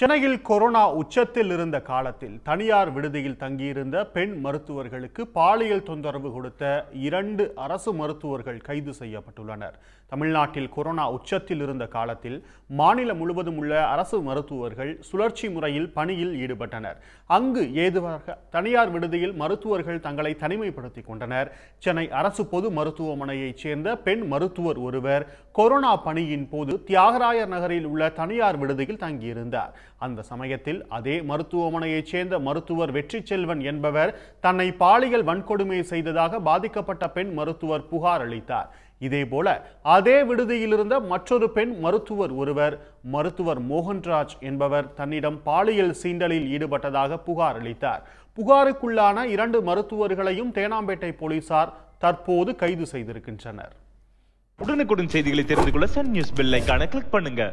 சென்னையில் கொரோனா உச்சத்தில் இருந்த காலத்தில் தனியார் விடுதியில் தங்கியிருந்த பெண் மருத்துவர்களுக்கு பாலியல் தொந்தரவு கொடுத்த இரண்டு அரசு மருத்துவர்கள் கைது செய்யப்பட்டுள்ளனர் தமிழ்நாட்டில் கொரோனா உச்சத்தில் இருந்த காலத்தில் மாநிலம் முழுவதும் உள்ள அரசு மருத்துவர்கள் சுழற்சி முறையில் பணியில் ஈடுபட்டனர் அங்கு ஏதுவாக தனியார் விடுதியில் மருத்துவர்கள் தங்களை தனிமைப்படுத்திக் கொண்டனர் சென்னை அரசு பொது மருத்துவமனையைச் சேர்ந்த பெண் மருத்துவர் ஒருவர் கொரோனா பணியின் போது தியாகராயர் நகரில் உள்ள தனியார் விடுதியில் தங்கியிருந்தார் அந்த சமயத்தில் அதே மருத்துவமனையைச் சேர்ந்த மருத்துவர் வெற்றி செல்வன் என்பவர் தன்னை பாலியல் வன்கொடுமை செய்ததாக பாதிக்கப்பட்ட பெண் மருத்துவர் புகார் அளித்தார் இதேபோல அதே விடுதியில் இருந்த மற்றொரு பெண் மருத்துவர் ஒருவர் மருத்துவர் மோகன்ராஜ் என்பவர் தன்னிடம் பாலியல் சீண்டலில் ஈடுபட்டதாக புகார் அளித்தார் புகாருக்குள்ளான இரண்டு மருத்துவர்களையும் தேனாம்பேட்டை போலீசார் தற்போது கைது செய்திருக்கின்றனர் உடனுக்குடன் செய்திகளை தெரிந்து கொள்ள சன் நியூஸ் பெல் கிளிக் பண்ணுங்க